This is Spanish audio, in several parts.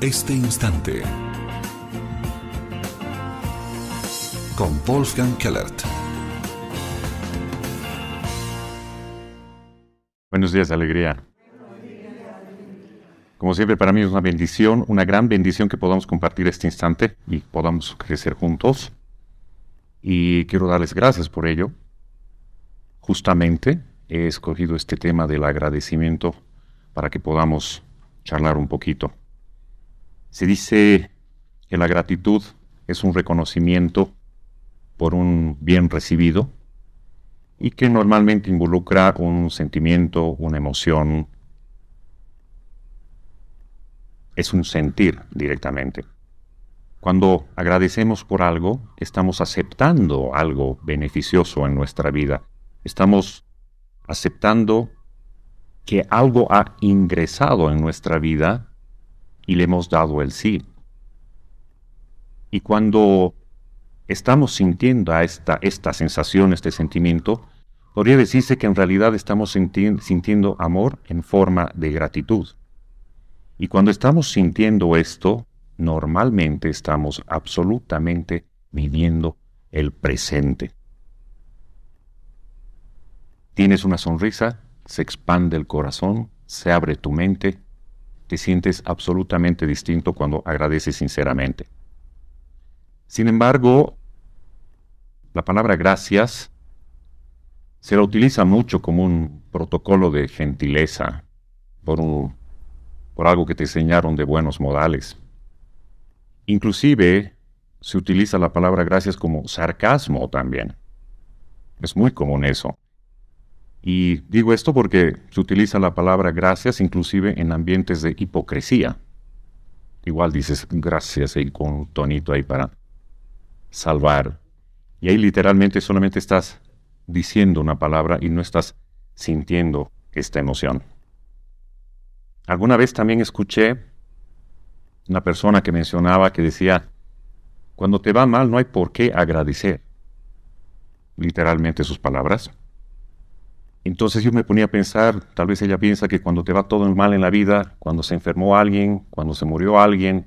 este instante. Con Wolfgang Kellert. Buenos días, alegría. Como siempre, para mí es una bendición, una gran bendición que podamos compartir este instante y podamos crecer juntos. Y quiero darles gracias por ello. Justamente he escogido este tema del agradecimiento para que podamos charlar un poquito. Se dice que la gratitud es un reconocimiento por un bien recibido y que normalmente involucra un sentimiento, una emoción. Es un sentir directamente. Cuando agradecemos por algo, estamos aceptando algo beneficioso en nuestra vida. Estamos aceptando que algo ha ingresado en nuestra vida y le hemos dado el sí. Y cuando estamos sintiendo esta, esta sensación, este sentimiento, podría decirse que en realidad estamos sintiendo amor en forma de gratitud. Y cuando estamos sintiendo esto, normalmente estamos absolutamente viviendo el presente. Tienes una sonrisa, se expande el corazón, se abre tu mente, te sientes absolutamente distinto cuando agradeces sinceramente. Sin embargo, la palabra gracias se la utiliza mucho como un protocolo de gentileza por, por algo que te enseñaron de buenos modales. Inclusive se utiliza la palabra gracias como sarcasmo también. Es muy común eso. Y digo esto porque se utiliza la palabra gracias inclusive en ambientes de hipocresía. Igual dices gracias y con un tonito ahí para salvar. Y ahí literalmente solamente estás diciendo una palabra y no estás sintiendo esta emoción. Alguna vez también escuché una persona que mencionaba que decía, cuando te va mal no hay por qué agradecer. Literalmente sus palabras. Entonces yo me ponía a pensar, tal vez ella piensa que cuando te va todo mal en la vida, cuando se enfermó alguien, cuando se murió alguien,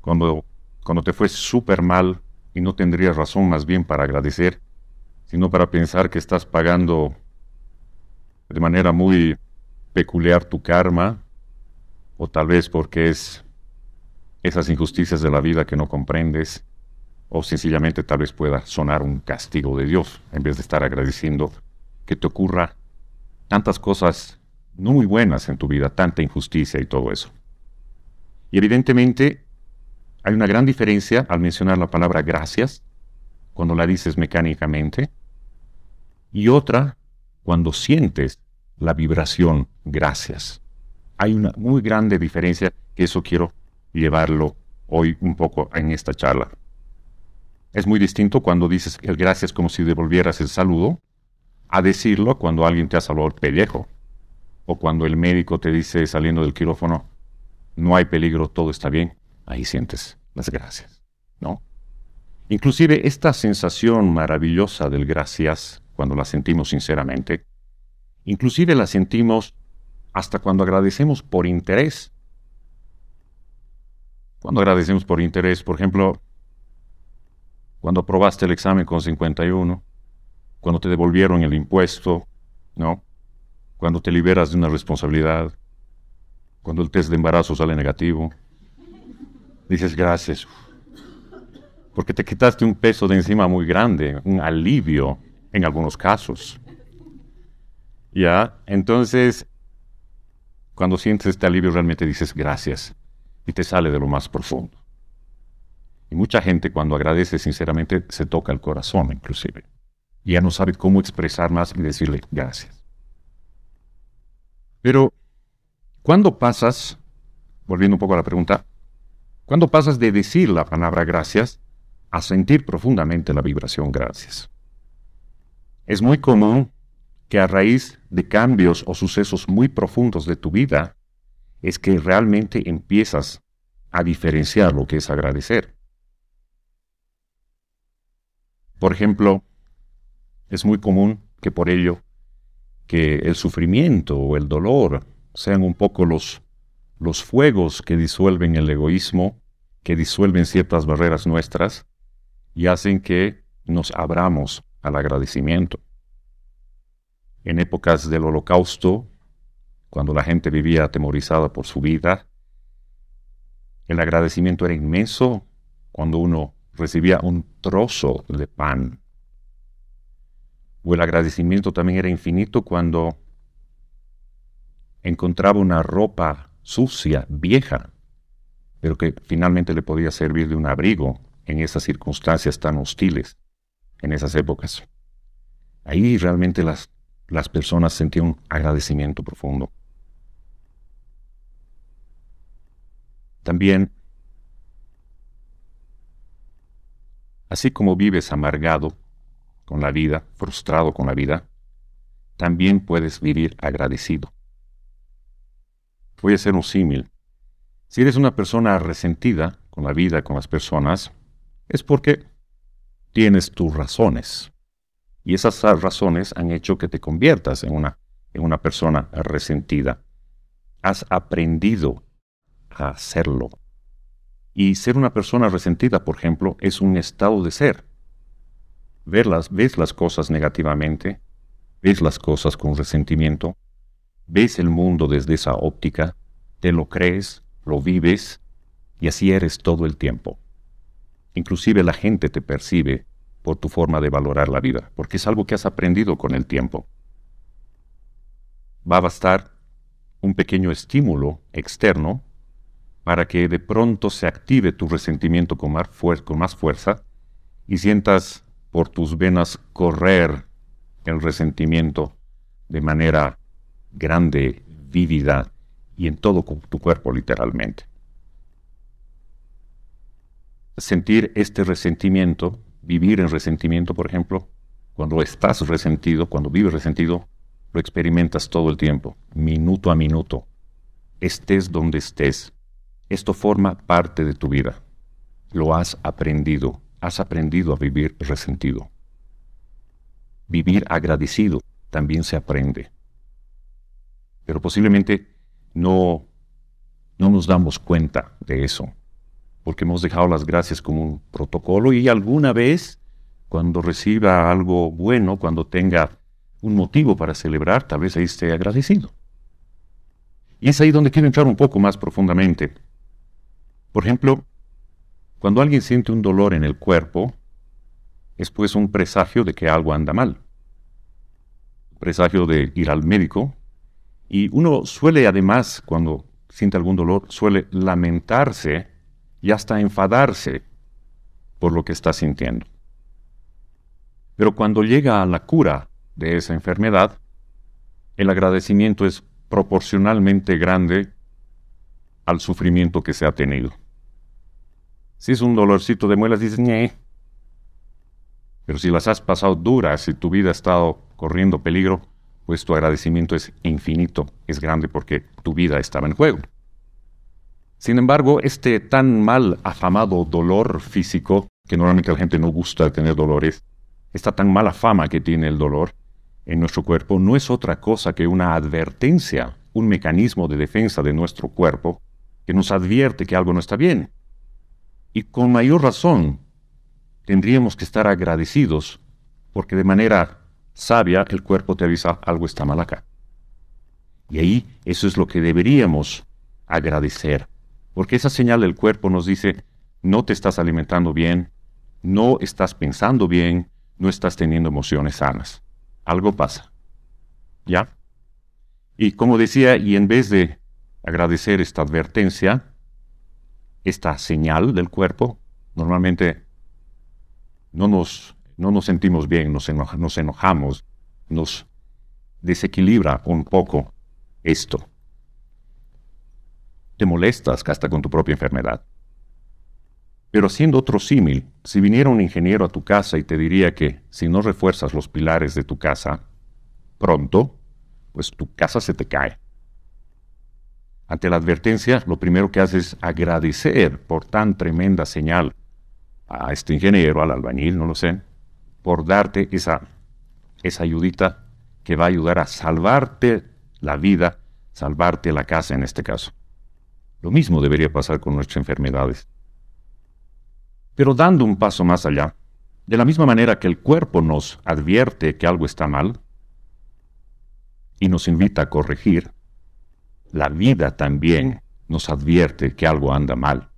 cuando, cuando te fue súper mal, y no tendrías razón más bien para agradecer, sino para pensar que estás pagando de manera muy peculiar tu karma, o tal vez porque es esas injusticias de la vida que no comprendes, o sencillamente tal vez pueda sonar un castigo de Dios en vez de estar agradeciendo que te ocurra tantas cosas no muy buenas en tu vida, tanta injusticia y todo eso. Y evidentemente hay una gran diferencia al mencionar la palabra gracias, cuando la dices mecánicamente, y otra cuando sientes la vibración gracias. Hay una muy grande diferencia que eso quiero llevarlo hoy un poco en esta charla. Es muy distinto cuando dices el gracias como si devolvieras el saludo, a decirlo cuando alguien te ha salvado el pellejo o cuando el médico te dice saliendo del quirófano, no hay peligro, todo está bien. Ahí sientes las gracias, ¿no? Inclusive esta sensación maravillosa del gracias, cuando la sentimos sinceramente, inclusive la sentimos hasta cuando agradecemos por interés. Cuando agradecemos por interés, por ejemplo, cuando probaste el examen con 51, cuando te devolvieron el impuesto, ¿no? Cuando te liberas de una responsabilidad, cuando el test de embarazo sale negativo, dices gracias, porque te quitaste un peso de encima muy grande, un alivio en algunos casos. ¿Ya? Entonces, cuando sientes este alivio realmente dices gracias y te sale de lo más profundo. Y mucha gente cuando agradece sinceramente se toca el corazón inclusive ya no sabe cómo expresar más y decirle gracias. Pero, ¿cuándo pasas, volviendo un poco a la pregunta, ¿cuándo pasas de decir la palabra gracias a sentir profundamente la vibración gracias? Es muy común que a raíz de cambios o sucesos muy profundos de tu vida, es que realmente empiezas a diferenciar lo que es agradecer. Por ejemplo, es muy común que por ello que el sufrimiento o el dolor sean un poco los, los fuegos que disuelven el egoísmo, que disuelven ciertas barreras nuestras y hacen que nos abramos al agradecimiento. En épocas del holocausto, cuando la gente vivía atemorizada por su vida, el agradecimiento era inmenso cuando uno recibía un trozo de pan o el agradecimiento también era infinito cuando encontraba una ropa sucia, vieja, pero que finalmente le podía servir de un abrigo en esas circunstancias tan hostiles, en esas épocas. Ahí realmente las, las personas sentían un agradecimiento profundo. También, así como vives amargado, con la vida, frustrado con la vida, también puedes vivir agradecido. Voy a hacer un símil. Si eres una persona resentida con la vida, con las personas, es porque tienes tus razones. Y esas razones han hecho que te conviertas en una, en una persona resentida. Has aprendido a hacerlo. Y ser una persona resentida, por ejemplo, es un estado de ser ves las cosas negativamente, ves las cosas con resentimiento, ves el mundo desde esa óptica, te lo crees, lo vives y así eres todo el tiempo. Inclusive la gente te percibe por tu forma de valorar la vida, porque es algo que has aprendido con el tiempo. Va a bastar un pequeño estímulo externo para que de pronto se active tu resentimiento con más fuerza y sientas por tus venas correr el resentimiento de manera grande, vívida y en todo tu cuerpo literalmente. Sentir este resentimiento, vivir en resentimiento, por ejemplo, cuando estás resentido, cuando vives resentido, lo experimentas todo el tiempo, minuto a minuto, estés donde estés. Esto forma parte de tu vida. Lo has aprendido, has aprendido a vivir resentido. Vivir agradecido también se aprende. Pero posiblemente no, no nos damos cuenta de eso, porque hemos dejado las gracias como un protocolo y alguna vez, cuando reciba algo bueno, cuando tenga un motivo para celebrar, tal vez ahí esté agradecido. Y es ahí donde quiero entrar un poco más profundamente. Por ejemplo, cuando alguien siente un dolor en el cuerpo, es pues un presagio de que algo anda mal. Presagio de ir al médico. Y uno suele además, cuando siente algún dolor, suele lamentarse y hasta enfadarse por lo que está sintiendo. Pero cuando llega a la cura de esa enfermedad, el agradecimiento es proporcionalmente grande al sufrimiento que se ha tenido. Si es un dolorcito de muelas, dices, ñe. Pero si las has pasado duras, y tu vida ha estado corriendo peligro, pues tu agradecimiento es infinito, es grande porque tu vida estaba en juego. Sin embargo, este tan mal afamado dolor físico, que normalmente la gente no gusta tener dolores, esta tan mala fama que tiene el dolor en nuestro cuerpo no es otra cosa que una advertencia, un mecanismo de defensa de nuestro cuerpo que nos advierte que algo no está bien. Y con mayor razón tendríamos que estar agradecidos porque de manera sabia el cuerpo te avisa algo está mal acá. Y ahí eso es lo que deberíamos agradecer, porque esa señal del cuerpo nos dice, no te estás alimentando bien, no estás pensando bien, no estás teniendo emociones sanas. Algo pasa. ¿Ya? Y como decía, y en vez de agradecer esta advertencia, esta señal del cuerpo, normalmente no nos, nos sentimos bien, nos, nos enojamos, nos desequilibra un poco esto. Te molestas hasta con tu propia enfermedad. Pero siendo otro símil, si viniera un ingeniero a tu casa y te diría que si no refuerzas los pilares de tu casa pronto, pues tu casa se te cae. Ante la advertencia, lo primero que hace es agradecer por tan tremenda señal a este ingeniero, al albañil, no lo sé, por darte esa, esa ayudita que va a ayudar a salvarte la vida, salvarte la casa en este caso. Lo mismo debería pasar con nuestras enfermedades. Pero dando un paso más allá, de la misma manera que el cuerpo nos advierte que algo está mal y nos invita a corregir, la vida también nos advierte que algo anda mal.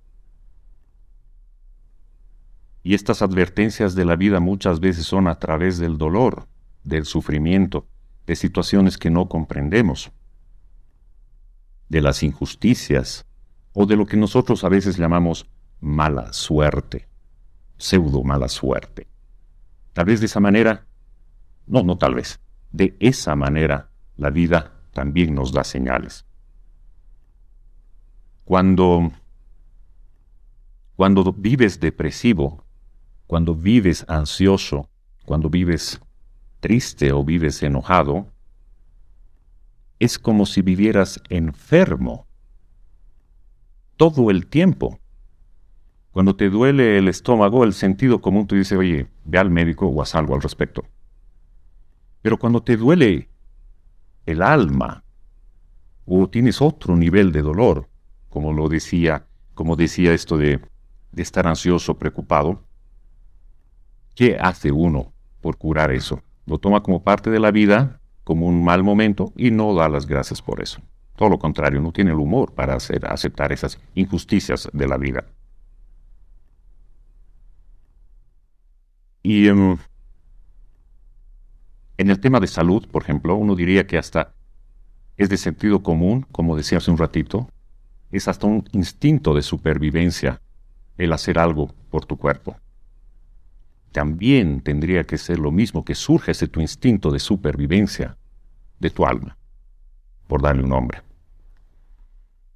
Y estas advertencias de la vida muchas veces son a través del dolor, del sufrimiento, de situaciones que no comprendemos, de las injusticias o de lo que nosotros a veces llamamos mala suerte, pseudo mala suerte. Tal vez de esa manera, no, no tal vez, de esa manera la vida también nos da señales. Cuando, cuando vives depresivo, cuando vives ansioso, cuando vives triste o vives enojado, es como si vivieras enfermo todo el tiempo. Cuando te duele el estómago, el sentido común te dice, oye, ve al médico o haz algo al respecto. Pero cuando te duele el alma o tienes otro nivel de dolor, como lo decía, como decía esto de, estar ansioso, preocupado. ¿Qué hace uno por curar eso? Lo toma como parte de la vida, como un mal momento y no da las gracias por eso. Todo lo contrario, no tiene el humor para aceptar esas injusticias de la vida. Y em, en el tema de salud, por ejemplo, uno diría que hasta es de sentido común, como decía hace un ratito, es hasta un instinto de supervivencia el hacer algo por tu cuerpo. También tendría que ser lo mismo que surge ese tu instinto de supervivencia de tu alma, por darle un nombre.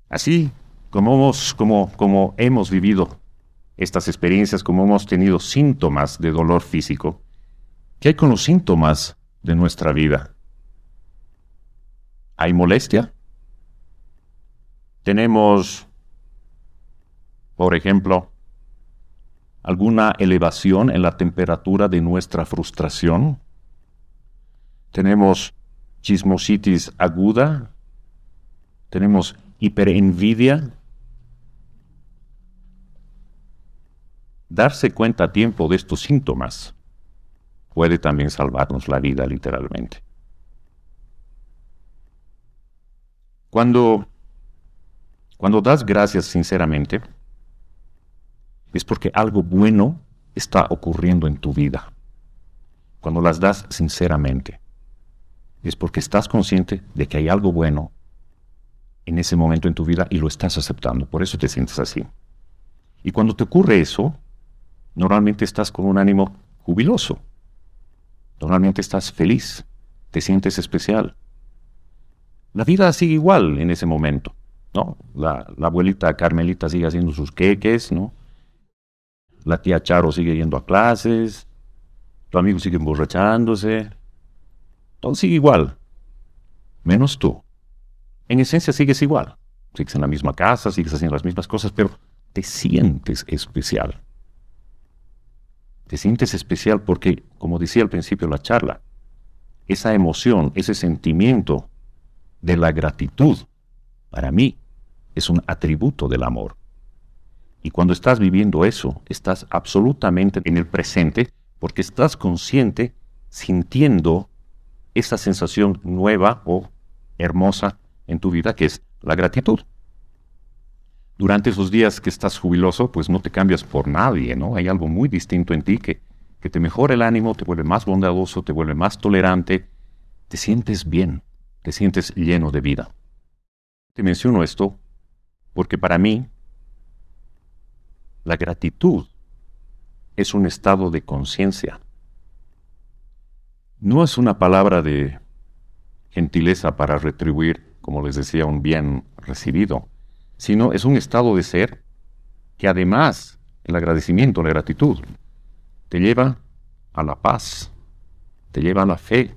Así como hemos, como hemos vivido estas experiencias, como hemos tenido síntomas de dolor físico, ¿qué hay con los síntomas de nuestra vida? ¿Hay molestia? Tenemos, por ejemplo, alguna elevación en la temperatura de nuestra frustración. Tenemos chismositis aguda. Tenemos hiperenvidia. Darse cuenta a tiempo de estos síntomas puede también salvarnos la vida literalmente. Cuando cuando das gracias sinceramente, es porque algo bueno está ocurriendo en tu vida. Cuando las das sinceramente, es porque estás consciente de que hay algo bueno en ese momento en tu vida y lo estás aceptando. Por eso te sientes así. Y cuando te ocurre eso, normalmente estás con un ánimo jubiloso. Normalmente estás feliz. Te sientes especial. La vida sigue igual en ese momento. ¿no? La, abuelita Carmelita sigue haciendo sus queques, ¿no? La tía Charo sigue yendo a clases, tu amigo sigue emborrachándose. Todo sigue igual, menos tú. En esencia sigues igual. Sigues en la misma casa, sigues haciendo las mismas cosas, pero te sientes especial. Te sientes especial porque, como decía al principio la charla, esa emoción, ese sentimiento de la gratitud para mí es un atributo del amor. Y cuando estás viviendo eso, estás absolutamente en el presente porque estás consciente, sintiendo esa sensación nueva o hermosa en tu vida que es la gratitud. Durante esos días que estás jubiloso, pues no te cambias por nadie, ¿no? Hay algo muy distinto en ti que, que te mejora el ánimo, te vuelve más bondadoso, te vuelve más tolerante, te sientes bien, te sientes lleno de vida. Te menciono esto porque para mí la gratitud es un estado de conciencia. No es una palabra de gentileza para retribuir, como les decía, un bien recibido, sino es un estado de ser que además el agradecimiento, la gratitud, te lleva a la paz, te lleva a la fe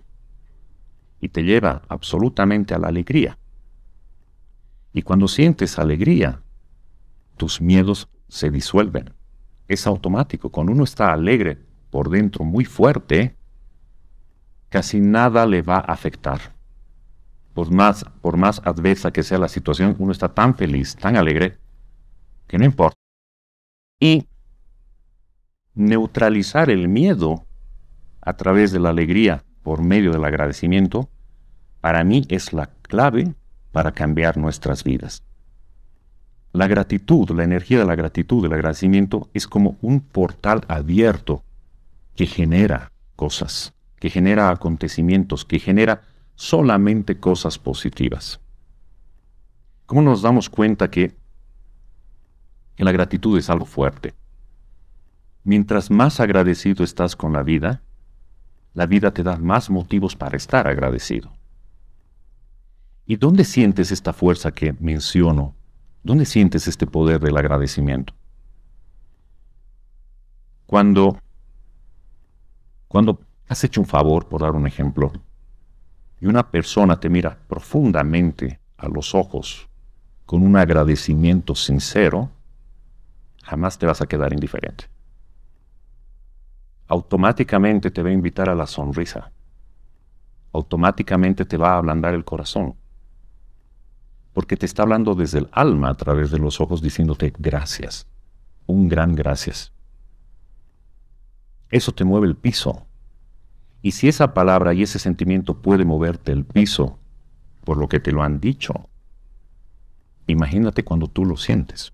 y te lleva absolutamente a la alegría. Y cuando sientes alegría, tus miedos se disuelven. Es automático. Cuando uno está alegre por dentro muy fuerte, casi nada le va a afectar. Por más, adversa que sea la situación, uno está tan feliz, tan alegre, que no importa. Y neutralizar el miedo a través de la alegría por medio del agradecimiento, para mí es la clave para cambiar nuestras vidas. La gratitud, la energía de la gratitud, el agradecimiento, es como un portal abierto que genera cosas, que genera acontecimientos, que genera solamente cosas positivas. ¿Cómo nos damos cuenta que, que la gratitud es algo fuerte? Mientras más agradecido estás con la vida, la vida te da más motivos para estar agradecido. ¿Y dónde sientes esta fuerza que menciono? ¿Dónde sientes este poder del agradecimiento? Cuando, cuando has hecho un favor, por dar un ejemplo, y una persona te mira profundamente a los ojos con un agradecimiento sincero, jamás te vas a quedar indiferente. Automáticamente te va a invitar a la sonrisa. Automáticamente te va a ablandar el corazón porque te está hablando desde el alma a través de los ojos diciéndote gracias, un gran gracias. Eso te mueve el piso. Y si esa palabra y ese sentimiento puede moverte el piso por lo que te lo han dicho, imagínate cuando tú lo sientes.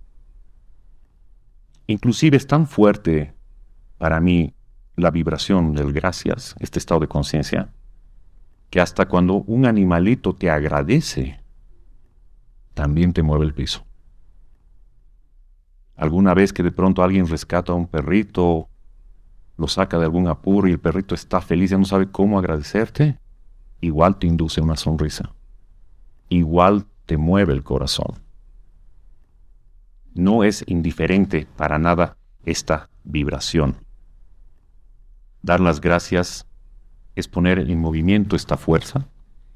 Inclusive es tan fuerte para mí la vibración del gracias, este estado de conciencia, que hasta cuando un animalito te agradece, también te mueve el piso. Alguna vez que de pronto alguien rescata a un perrito, lo saca de algún apuro y el perrito está feliz y no sabe cómo agradecerte, igual te induce una sonrisa. Igual te mueve el corazón. No es indiferente para nada esta vibración. Dar las gracias es poner en movimiento esta fuerza,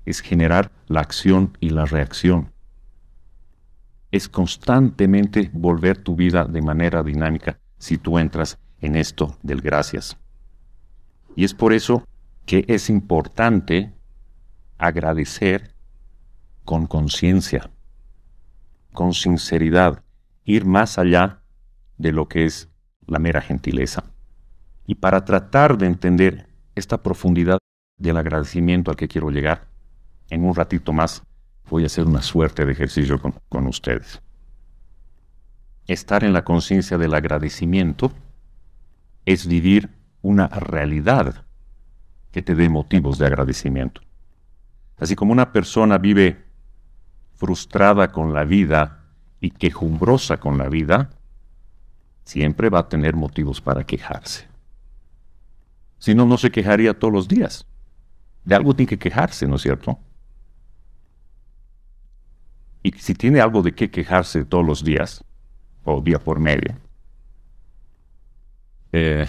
es generar la acción y la reacción es constantemente volver tu vida de manera dinámica si tú entras en esto del gracias. Y es por eso que es importante agradecer con conciencia, con sinceridad, ir más allá de lo que es la mera gentileza. Y para tratar de entender esta profundidad del agradecimiento al que quiero llegar, en un ratito más voy a hacer una suerte de ejercicio con, con ustedes. Estar en la conciencia del agradecimiento es vivir una realidad que te dé motivos de agradecimiento. Así como una persona vive frustrada con la vida y quejumbrosa con la vida, siempre va a tener motivos para quejarse. Si no, no se quejaría todos los días. De algo tiene que quejarse, ¿no es cierto? y si tiene algo de qué quejarse todos los días, o día por medio, eh,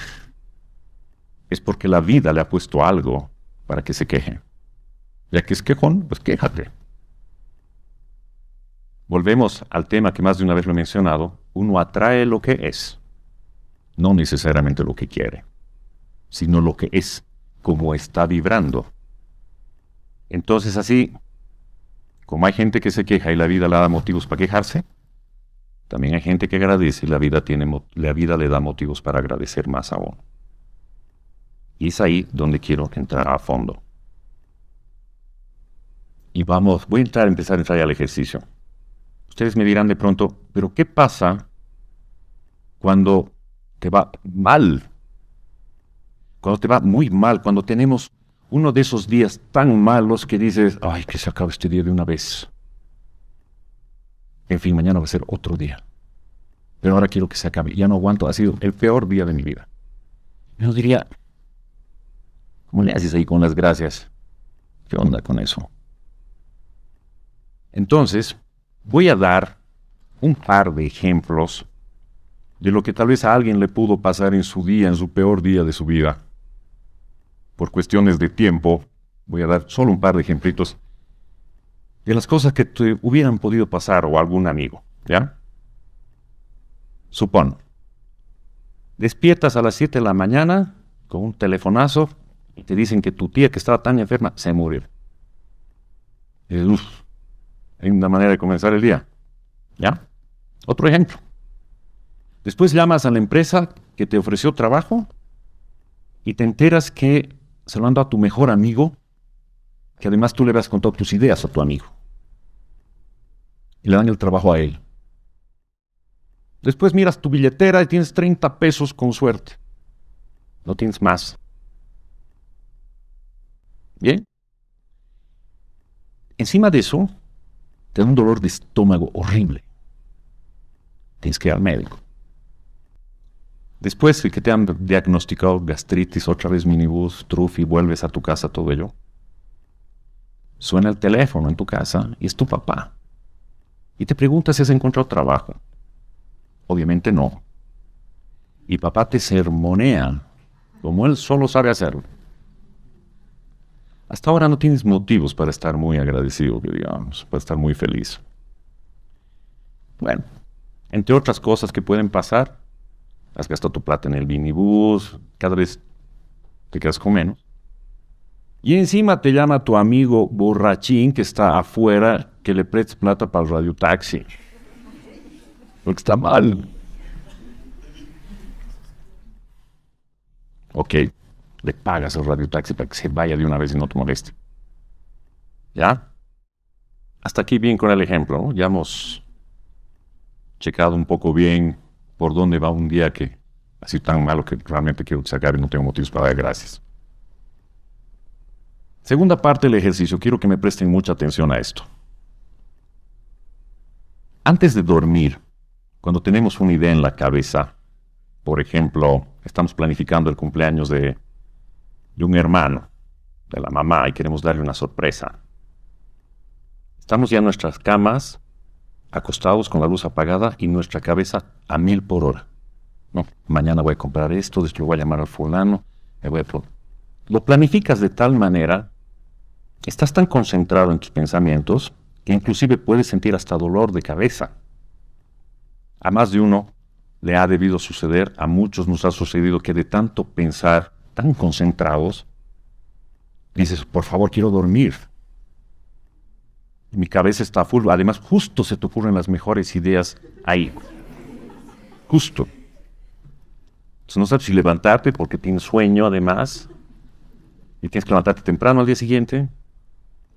es porque la vida le ha puesto algo para que se queje. Ya que es quejón, pues quéjate. Volvemos al tema que más de una vez lo he mencionado. Uno atrae lo que es, no necesariamente lo que quiere, sino lo que es, como está vibrando. Entonces así, como hay gente que se queja y la vida le da motivos para quejarse, también hay gente que agradece y la vida, tiene, vida le da motivos para agradecer más aún. Y es ahí donde quiero entrar a fondo. Y vamos, voy a entrar, empezar a entrar al ejercicio. Ustedes me dirán de pronto, pero ¿qué pasa cuando te va mal? Cuando te va muy mal, cuando tenemos uno de esos días tan malos que dices, ay, que se acabe este día de una vez. En fin, mañana va a ser otro día. Pero ahora quiero que se acabe. Ya no aguanto, ha sido el peor día de mi vida. Yo diría, ¿cómo le haces ahí con las gracias? ¿Qué onda con eso? Entonces, voy a dar un par de ejemplos de lo que tal vez a alguien le pudo pasar en su día, en su peor día de su vida por cuestiones de tiempo, voy a dar solo un par de ejemplitos de las cosas que te hubieran podido pasar o algún amigo, ¿ya? Supón, despiertas a las 7 de la mañana con un telefonazo y te dicen que tu tía que estaba tan enferma se murió. Es eh, Hay una manera de comenzar el día. ¿Ya? Otro ejemplo. Después llamas a la empresa que te ofreció trabajo y te enteras que se lo a tu mejor amigo, que además tú le habías contado tus ideas a tu amigo. Y le dan el trabajo a él. Después miras tu billetera y tienes 30 pesos con suerte. No tienes más. ¿Bien? Encima de eso, te da un dolor de estómago horrible. Tienes que ir al médico. Después de que te han diagnosticado gastritis, otra vez minibus, trufi, vuelves a tu casa, todo ello. Suena el teléfono en tu casa y es tu papá. Y te pregunta si has encontrado trabajo. Obviamente no. Y papá te sermonea, como él solo sabe hacerlo. Hasta ahora no tienes motivos para estar muy agradecido, digamos, para estar muy feliz. Bueno, entre otras cosas que pueden pasar, has gastado tu plata en el minibús. cada vez te quedas con menos. Y encima te llama tu amigo borrachín que está afuera que le prestes plata para el radiotaxi. Porque está mal. Ok, le pagas el radiotaxi para que se vaya de una vez y no te moleste. ¿Ya? Hasta aquí bien con el ejemplo, ¿no? Ya hemos checado un poco bien por dónde va un día que así tan malo que realmente quiero sacar y no tengo motivos para dar gracias. Segunda parte del ejercicio, quiero que me presten mucha atención a esto. Antes de dormir, cuando tenemos una idea en la cabeza, por ejemplo, estamos planificando el cumpleaños de, de un hermano, de la mamá, y queremos darle una sorpresa. Estamos ya en nuestras camas, acostados con la luz apagada y nuestra cabeza a mil por hora. No, mañana voy a comprar esto, después voy a llamar al fulano, me voy a... Lo planificas de tal manera, estás tan concentrado en tus pensamientos que inclusive puedes sentir hasta dolor de cabeza. A más de uno le ha debido suceder, a muchos nos ha sucedido que de tanto pensar, tan concentrados, dices, por favor, quiero dormir, mi cabeza está full. Además, justo se te ocurren las mejores ideas ahí. Justo. Entonces, no sabes si levantarte porque tienes sueño, además. Y tienes que levantarte temprano al día siguiente.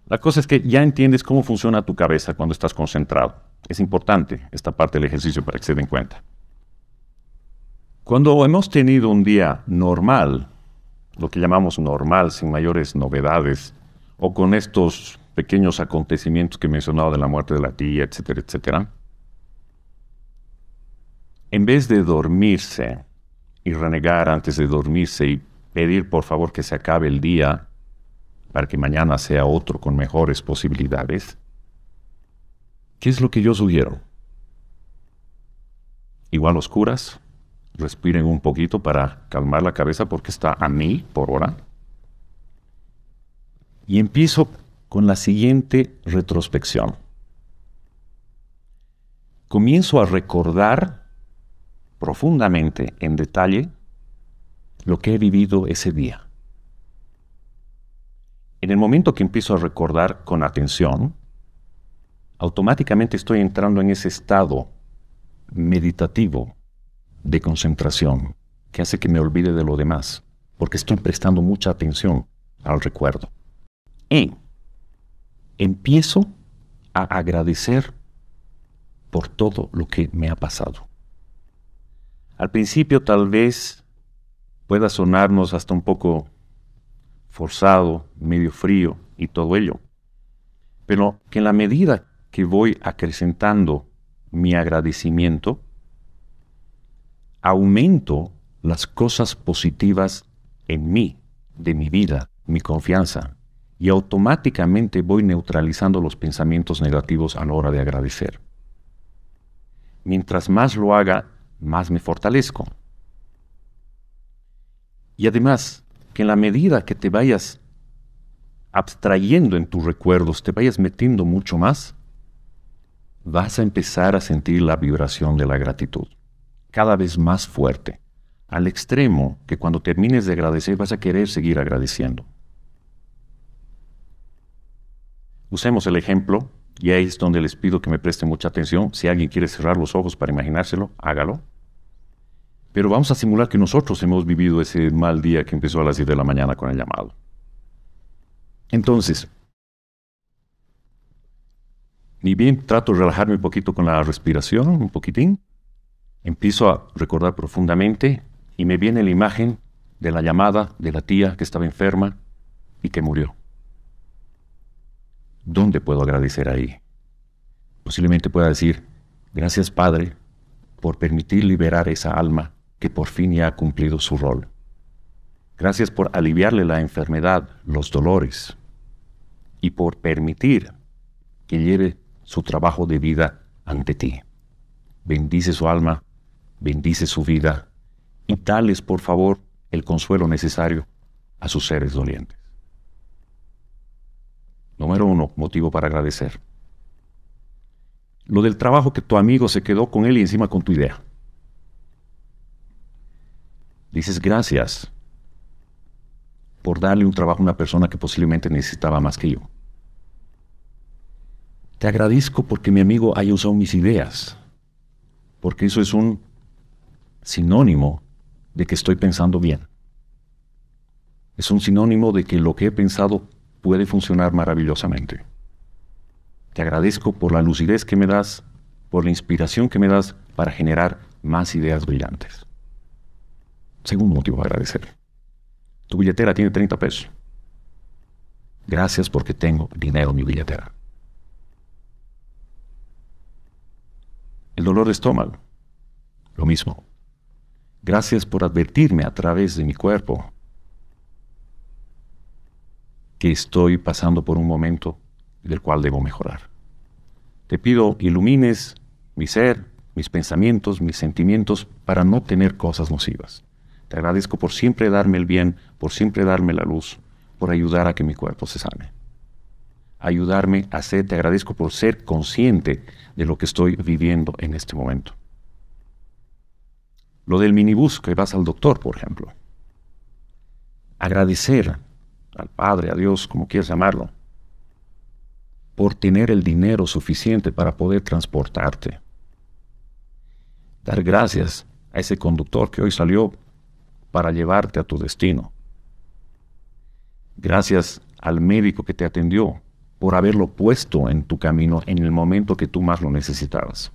La cosa es que ya entiendes cómo funciona tu cabeza cuando estás concentrado. Es importante esta parte del ejercicio para que se den cuenta. Cuando hemos tenido un día normal, lo que llamamos normal, sin mayores novedades, o con estos pequeños acontecimientos que mencionaba de la muerte de la tía, etcétera, etcétera, en vez de dormirse y renegar antes de dormirse y pedir por favor que se acabe el día para que mañana sea otro con mejores posibilidades, ¿qué es lo que yo sugiero? Igual oscuras respiren un poquito para calmar la cabeza porque está a mí por hora. Y empiezo con la siguiente retrospección. Comienzo a recordar profundamente, en detalle, lo que he vivido ese día. En el momento que empiezo a recordar con atención, automáticamente estoy entrando en ese estado meditativo de concentración que hace que me olvide de lo demás, porque estoy prestando mucha atención al recuerdo empiezo a agradecer por todo lo que me ha pasado. Al principio tal vez pueda sonarnos hasta un poco forzado, medio frío y todo ello, pero que en la medida que voy acrecentando mi agradecimiento, aumento las cosas positivas en mí, de mi vida, mi confianza, y automáticamente voy neutralizando los pensamientos negativos a la hora de agradecer. Mientras más lo haga, más me fortalezco. Y además, que en la medida que te vayas abstrayendo en tus recuerdos, te vayas metiendo mucho más, vas a empezar a sentir la vibración de la gratitud, cada vez más fuerte, al extremo que cuando termines de agradecer vas a querer seguir agradeciendo. Usemos el ejemplo, y ahí es donde les pido que me presten mucha atención. Si alguien quiere cerrar los ojos para imaginárselo, hágalo. Pero vamos a simular que nosotros hemos vivido ese mal día que empezó a las 10 de la mañana con el llamado. Entonces, ni bien trato de relajarme un poquito con la respiración, un poquitín, empiezo a recordar profundamente y me viene la imagen de la llamada de la tía que estaba enferma y que murió. ¿dónde puedo agradecer ahí? Posiblemente pueda decir, gracias Padre por permitir liberar esa alma que por fin ya ha cumplido su rol. Gracias por aliviarle la enfermedad, los dolores, y por permitir que lleve su trabajo de vida ante ti. Bendice su alma, bendice su vida, y dales por favor el consuelo necesario a sus seres dolientes. Número uno, motivo para agradecer. Lo del trabajo que tu amigo se quedó con él y encima con tu idea. Dices gracias por darle un trabajo a una persona que posiblemente necesitaba más que yo. Te agradezco porque mi amigo haya usado mis ideas, porque eso es un sinónimo de que estoy pensando bien. Es un sinónimo de que lo que he pensado puede funcionar maravillosamente. Te agradezco por la lucidez que me das, por la inspiración que me das para generar más ideas brillantes. Segundo motivo agradecer. Tu billetera tiene 30 pesos. Gracias porque tengo dinero en mi billetera. El dolor de estómago. Lo mismo. Gracias por advertirme a través de mi cuerpo que estoy pasando por un momento del cual debo mejorar. Te pido ilumines mi ser, mis pensamientos, mis sentimientos, para no tener cosas nocivas. Te agradezco por siempre darme el bien, por siempre darme la luz, por ayudar a que mi cuerpo se sane. Ayudarme a ser, te agradezco por ser consciente de lo que estoy viviendo en este momento. Lo del minibús que vas al doctor, por ejemplo. Agradecer al Padre, a Dios, como quieras llamarlo, por tener el dinero suficiente para poder transportarte. Dar gracias a ese conductor que hoy salió para llevarte a tu destino. Gracias al médico que te atendió por haberlo puesto en tu camino en el momento que tú más lo necesitabas.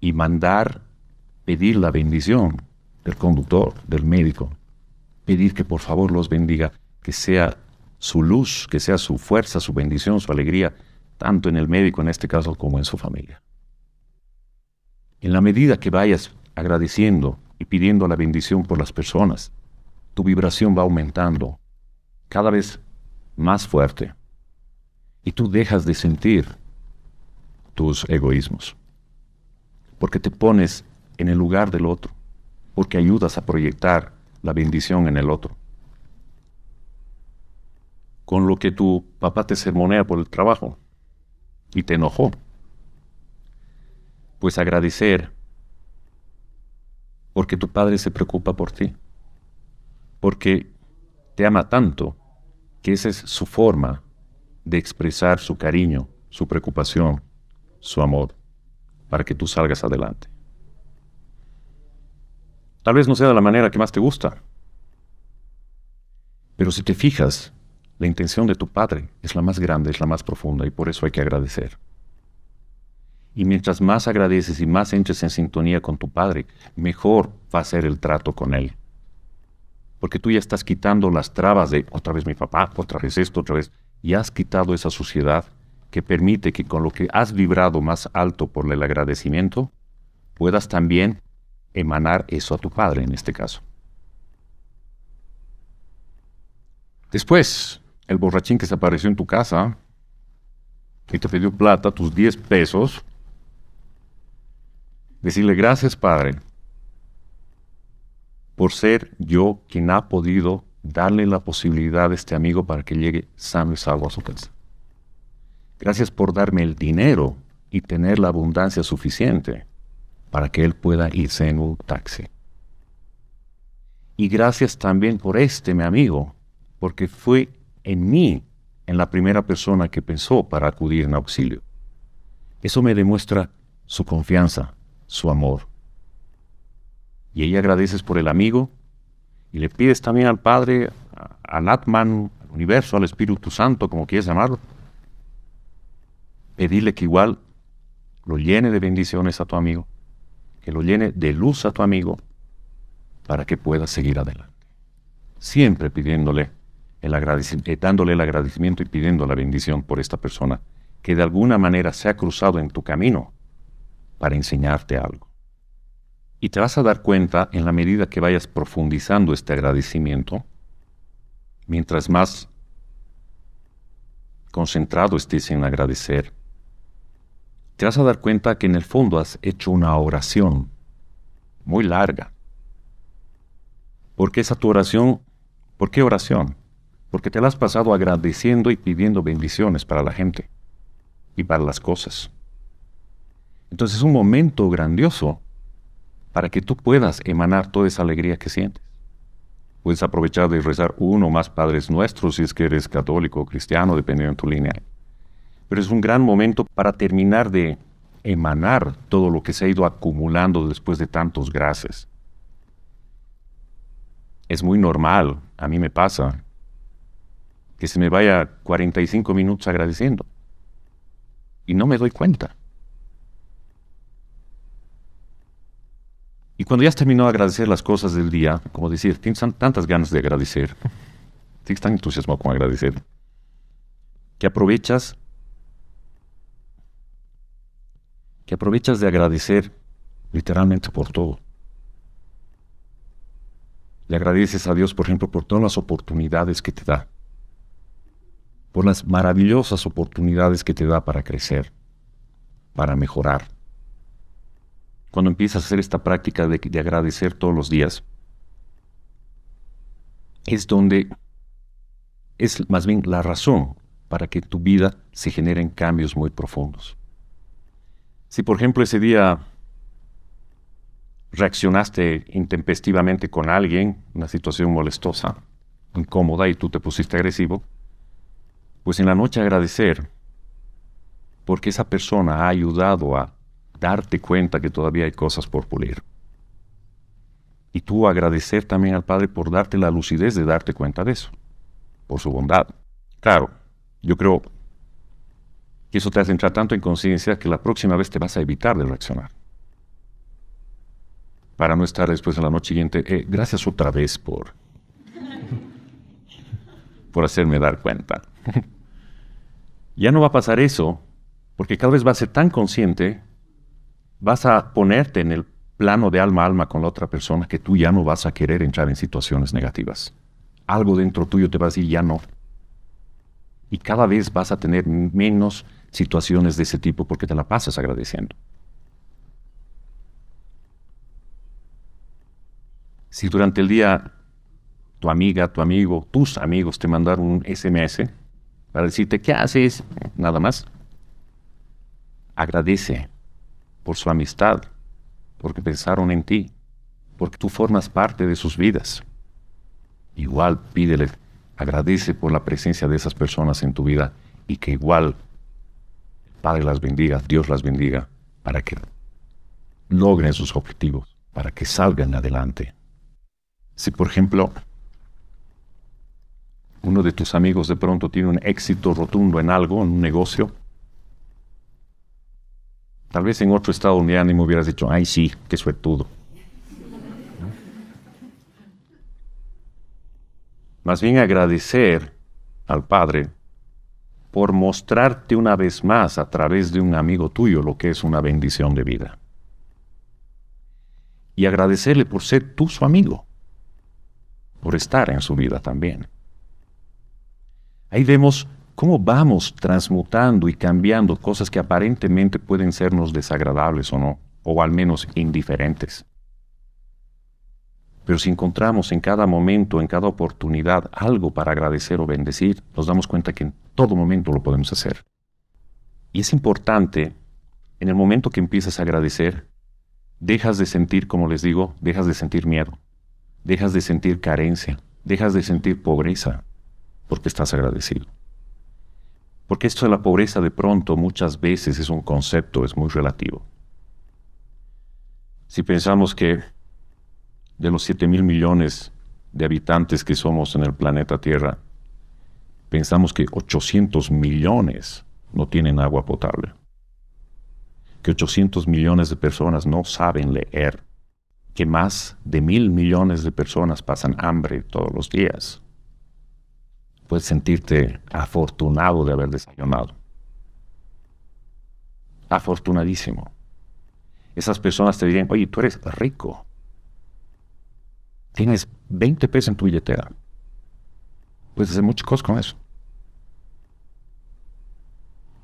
Y mandar, pedir la bendición del conductor, del médico, pedir que por favor los bendiga, que sea su luz, que sea su fuerza, su bendición, su alegría, tanto en el médico en este caso como en su familia. En la medida que vayas agradeciendo y pidiendo la bendición por las personas, tu vibración va aumentando cada vez más fuerte y tú dejas de sentir tus egoísmos porque te pones en el lugar del otro, porque ayudas a proyectar la bendición en el otro. Con lo que tu papá te sermonea por el trabajo y te enojó. Pues agradecer porque tu padre se preocupa por ti. Porque te ama tanto que esa es su forma de expresar su cariño, su preocupación, su amor, para que tú salgas adelante. Tal vez no sea de la manera que más te gusta. Pero si te fijas, la intención de tu Padre es la más grande, es la más profunda y por eso hay que agradecer. Y mientras más agradeces y más entres en sintonía con tu Padre, mejor va a ser el trato con Él. Porque tú ya estás quitando las trabas de otra vez mi papá, otra vez esto, otra vez. Y has quitado esa suciedad que permite que con lo que has vibrado más alto por el agradecimiento, puedas también emanar eso a tu padre en este caso. Después, el borrachín que se apareció en tu casa y te pidió plata, tus 10 pesos, decirle gracias Padre por ser yo quien ha podido darle la posibilidad a este amigo para que llegue sano y salvo a su casa. Gracias por darme el dinero y tener la abundancia suficiente para que él pueda irse en un taxi. Y gracias también por este, mi amigo, porque fue en mí, en la primera persona que pensó para acudir en auxilio. Eso me demuestra su confianza, su amor. Y ella agradeces por el amigo y le pides también al Padre, al Atman, al universo, al Espíritu Santo, como quieras llamarlo, pedirle que igual lo llene de bendiciones a tu amigo que lo llene de luz a tu amigo para que pueda seguir adelante. Siempre pidiéndole el agradecimiento, eh, dándole el agradecimiento y pidiendo la bendición por esta persona que de alguna manera se ha cruzado en tu camino para enseñarte algo. Y te vas a dar cuenta en la medida que vayas profundizando este agradecimiento, mientras más concentrado estés en agradecer, te vas a dar cuenta que en el fondo has hecho una oración muy larga. Porque esa tu oración, ¿por qué oración? Porque te la has pasado agradeciendo y pidiendo bendiciones para la gente y para las cosas. Entonces es un momento grandioso para que tú puedas emanar toda esa alegría que sientes. Puedes aprovechar de rezar uno o más Padres Nuestros si es que eres católico o cristiano, dependiendo de tu línea pero es un gran momento para terminar de emanar todo lo que se ha ido acumulando después de tantos gracias... Es muy normal, a mí me pasa, que se me vaya 45 minutos agradeciendo y no me doy cuenta. Y cuando ya has terminado de agradecer las cosas del día, como decir, tienes tantas ganas de agradecer, tienes tan entusiasmado con agradecer, que aprovechas que aprovechas de agradecer literalmente por todo. Le agradeces a Dios, por ejemplo, por todas las oportunidades que te da, por las maravillosas oportunidades que te da para crecer, para mejorar. Cuando empiezas a hacer esta práctica de, agradecer todos los días, es donde es más bien la razón para que tu vida se generen cambios muy profundos. Si por ejemplo ese día reaccionaste intempestivamente con alguien, una situación molestosa, incómoda y tú te pusiste agresivo, pues en la noche agradecer porque esa persona ha ayudado a darte cuenta que todavía hay cosas por pulir. Y tú agradecer también al Padre por darte la lucidez de darte cuenta de eso, por su bondad. Claro, yo creo y eso te hace entrar tanto en conciencia que la próxima vez te vas a evitar de reaccionar. Para no estar después en la noche siguiente, eh, gracias otra vez por, por hacerme dar cuenta. ya no va a pasar eso, porque cada vez vas a ser tan consciente, vas a ponerte en el plano de alma alma con la otra persona que tú ya no vas a querer entrar en situaciones negativas. Algo dentro tuyo te va a decir ya no. Y cada vez vas a tener menos situaciones de ese tipo porque te la pasas agradeciendo. Si durante el día tu amiga, tu amigo, tus amigos te mandaron un SMS para decirte qué haces, nada más, agradece por su amistad, porque pensaron en ti, porque tú formas parte de sus vidas. Igual pídele, agradece por la presencia de esas personas en tu vida y que igual Padre las bendiga, Dios las bendiga, para que logren sus objetivos, para que salgan adelante. Si, por ejemplo, uno de tus amigos de pronto tiene un éxito rotundo en algo, en un negocio, tal vez en otro estado de ánimo hubieras dicho, ay sí, que suertudo. todo. Más bien agradecer al Padre por mostrarte una vez más a través de un amigo tuyo lo que es una bendición de vida. Y agradecerle por ser tú su amigo, por estar en su vida también. Ahí vemos cómo vamos transmutando y cambiando cosas que aparentemente pueden sernos desagradables o no, o al menos indiferentes. Pero si encontramos en cada momento, en cada oportunidad, algo para agradecer o bendecir, nos damos cuenta que todo momento lo podemos hacer. Y es importante, en el momento que empiezas a agradecer, dejas de sentir, como les digo, dejas de sentir miedo, dejas de sentir carencia, dejas de sentir pobreza, porque estás agradecido. Porque esto de la pobreza de pronto muchas veces es un concepto, es muy relativo. Si pensamos que de los 7 mil millones de habitantes que somos en el planeta Tierra, pensamos que 800 millones no tienen agua potable, que 800 millones de personas no saben leer, que más de mil millones de personas pasan hambre todos los días. Puedes sentirte afortunado de haber desayunado. Afortunadísimo. Esas personas te dirían, oye, tú eres rico. Tienes 20 pesos en tu billetera. Puedes hacer muchas cosas con eso.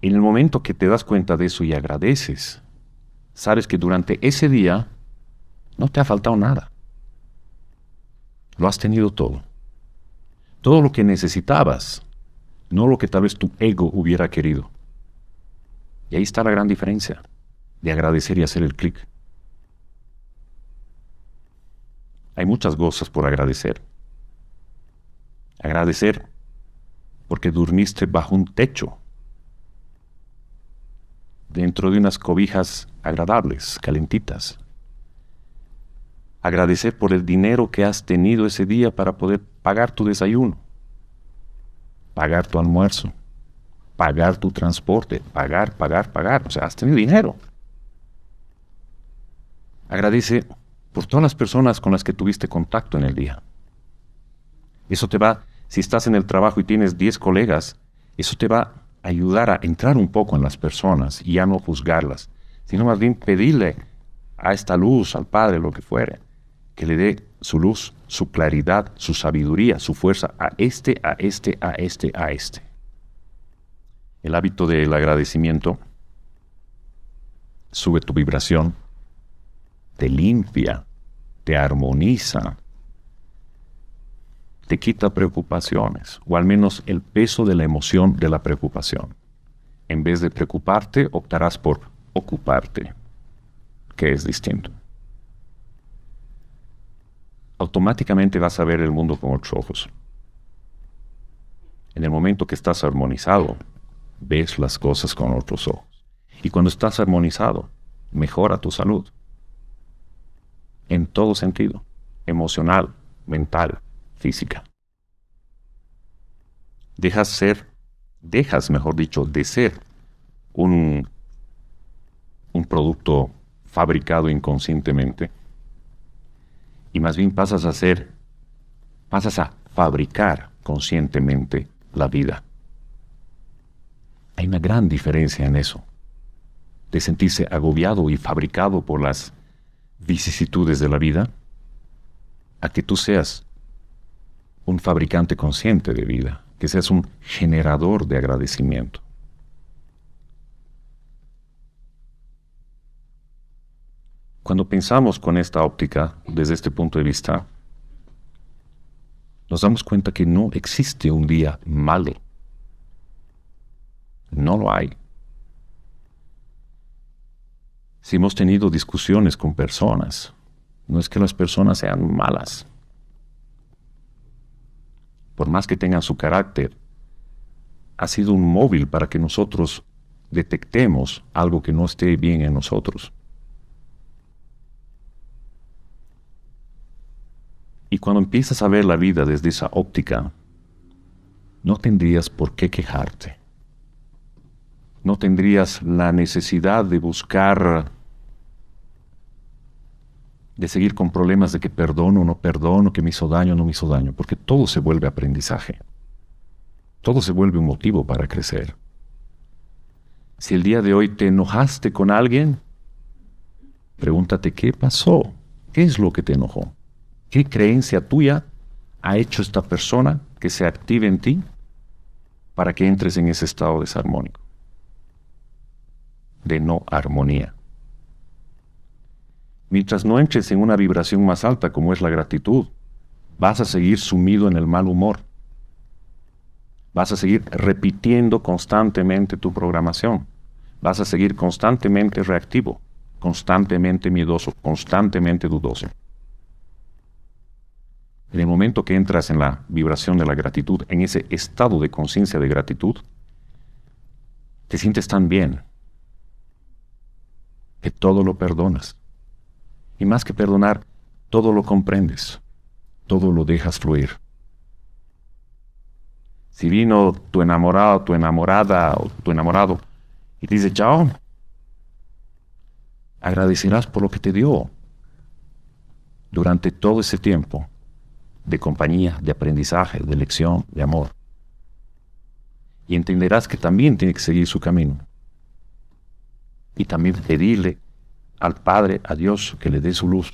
En el momento que te das cuenta de eso y agradeces, sabes que durante ese día no te ha faltado nada. Lo has tenido todo. Todo lo que necesitabas, no lo que tal vez tu ego hubiera querido. Y ahí está la gran diferencia de agradecer y hacer el clic. Hay muchas cosas por agradecer. Agradecer porque durmiste bajo un techo dentro de unas cobijas agradables, calentitas. Agradecer por el dinero que has tenido ese día para poder pagar tu desayuno, pagar tu almuerzo, pagar tu transporte, pagar, pagar, pagar. O sea, has tenido dinero. Agradece por todas las personas con las que tuviste contacto en el día. Eso te va, si estás en el trabajo y tienes 10 colegas, eso te va ayudar a entrar un poco en las personas y a no juzgarlas, sino más bien pedirle a esta luz, al Padre, lo que fuere, que le dé su luz, su claridad, su sabiduría, su fuerza a este, a este, a este, a este. El hábito del agradecimiento sube tu vibración, te limpia, te armoniza, te quita preocupaciones, o al menos el peso de la emoción de la preocupación. En vez de preocuparte, optarás por ocuparte, que es distinto. Automáticamente vas a ver el mundo con otros ojos. En el momento que estás armonizado, ves las cosas con otros ojos. Y cuando estás armonizado, mejora tu salud. En todo sentido, emocional, mental, física. Dejas ser, dejas, mejor dicho, de ser un, un producto fabricado inconscientemente y más bien pasas a ser, pasas a fabricar conscientemente la vida. Hay una gran diferencia en eso, de sentirse agobiado y fabricado por las vicisitudes de la vida, a que tú seas un fabricante consciente de vida, que seas un generador de agradecimiento. Cuando pensamos con esta óptica, desde este punto de vista, nos damos cuenta que no existe un día malo. No lo hay. Si hemos tenido discusiones con personas, no es que las personas sean malas por más que tenga su carácter, ha sido un móvil para que nosotros detectemos algo que no esté bien en nosotros. Y cuando empiezas a ver la vida desde esa óptica, no tendrías por qué quejarte. No tendrías la necesidad de buscar de seguir con problemas de que perdono o no perdono, que me hizo daño o no me hizo daño, porque todo se vuelve aprendizaje. Todo se vuelve un motivo para crecer. Si el día de hoy te enojaste con alguien, pregúntate qué pasó, qué es lo que te enojó, qué creencia tuya ha hecho esta persona que se active en ti para que entres en ese estado desarmónico, de no armonía. Mientras no entres en una vibración más alta como es la gratitud, vas a seguir sumido en el mal humor. Vas a seguir repitiendo constantemente tu programación. Vas a seguir constantemente reactivo, constantemente miedoso, constantemente dudoso. En el momento que entras en la vibración de la gratitud, en ese estado de conciencia de gratitud, te sientes tan bien que todo lo perdonas. Y más que perdonar, todo lo comprendes, todo lo dejas fluir. Si vino tu enamorado, tu enamorada o tu enamorado y te dice chao, agradecerás por lo que te dio durante todo ese tiempo de compañía, de aprendizaje, de lección, de amor. Y entenderás que también tiene que seguir su camino. Y también pedirle al Padre, a Dios, que le dé su luz,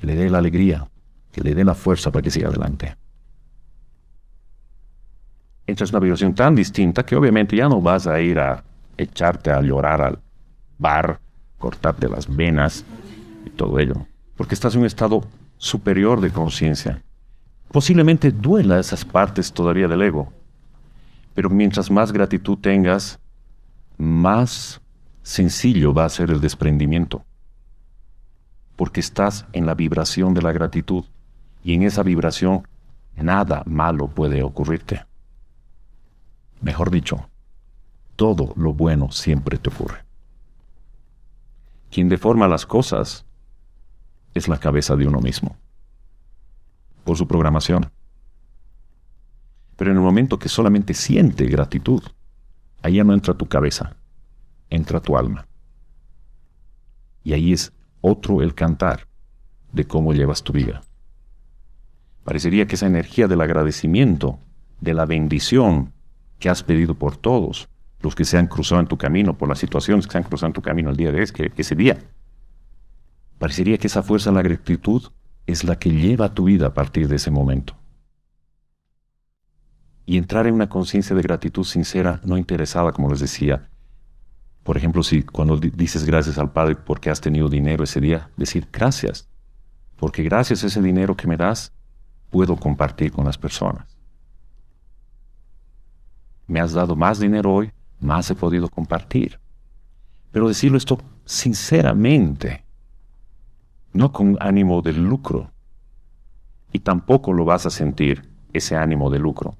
que le dé la alegría, que le dé la fuerza para que siga adelante. Esta es una vibración tan distinta que obviamente ya no vas a ir a echarte a llorar al bar, cortarte las venas y todo ello, porque estás en un estado superior de conciencia. Posiblemente duela esas partes todavía del ego, pero mientras más gratitud tengas, más sencillo va a ser el desprendimiento porque estás en la vibración de la gratitud y en esa vibración nada malo puede ocurrirte. Mejor dicho, todo lo bueno siempre te ocurre. Quien deforma las cosas es la cabeza de uno mismo, por su programación. Pero en el momento que solamente siente gratitud, ya no entra tu cabeza, entra tu alma. Y ahí es otro el cantar de cómo llevas tu vida. Parecería que esa energía del agradecimiento, de la bendición que has pedido por todos, los que se han cruzado en tu camino, por las situaciones que se han cruzado en tu camino el día de ese, ese día, parecería que esa fuerza de la gratitud es la que lleva tu vida a partir de ese momento. Y entrar en una conciencia de gratitud sincera, no interesada, como les decía, por ejemplo, si cuando dices gracias al Padre porque has tenido dinero ese día, decir gracias, porque gracias a ese dinero que me das, puedo compartir con las personas. Me has dado más dinero hoy, más he podido compartir. Pero decirlo esto sinceramente, no con ánimo de lucro. Y tampoco lo vas a sentir ese ánimo de lucro,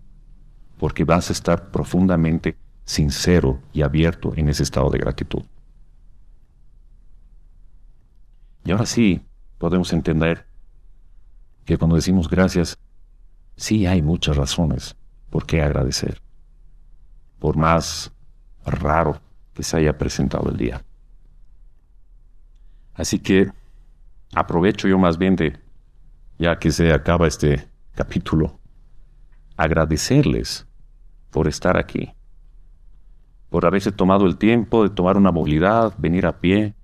porque vas a estar profundamente sincero y abierto en ese estado de gratitud. Y ahora sí, podemos entender que cuando decimos gracias, sí hay muchas razones por qué agradecer, por más raro que se haya presentado el día. Así que aprovecho yo más bien de, ya que se acaba este capítulo, agradecerles por estar aquí, por haberse tomado el tiempo de tomar una movilidad, venir a pie,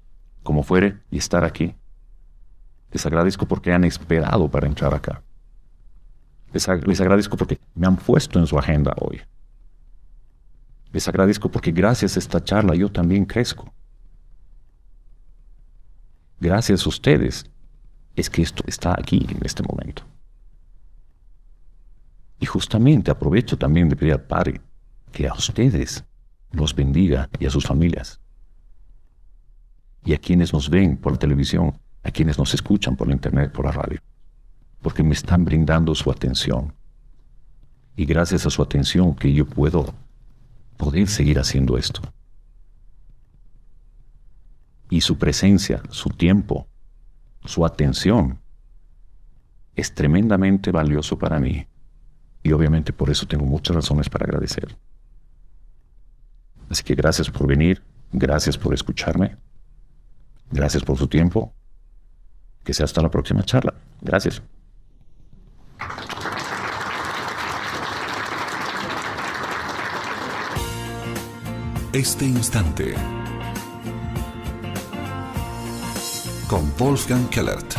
como fuere, y estar aquí. Les agradezco porque han esperado para entrar acá. Les, agradezco porque me han puesto en su agenda hoy. Les agradezco porque gracias a esta charla yo también crezco. Gracias a ustedes es que esto está aquí en este momento. Y justamente aprovecho también de pedir al Padre que a ustedes los bendiga y a sus familias. Y a quienes nos ven por la televisión, a quienes nos escuchan por la internet, por la radio. Porque me están brindando su atención. Y gracias a su atención que yo puedo poder seguir haciendo esto. Y su presencia, su tiempo, su atención es tremendamente valioso para mí. Y obviamente por eso tengo muchas razones para agradecer. Así que gracias por venir, gracias por escucharme, gracias por su tiempo. Que sea hasta la próxima charla. Gracias. Este instante con Wolfgang Kellert.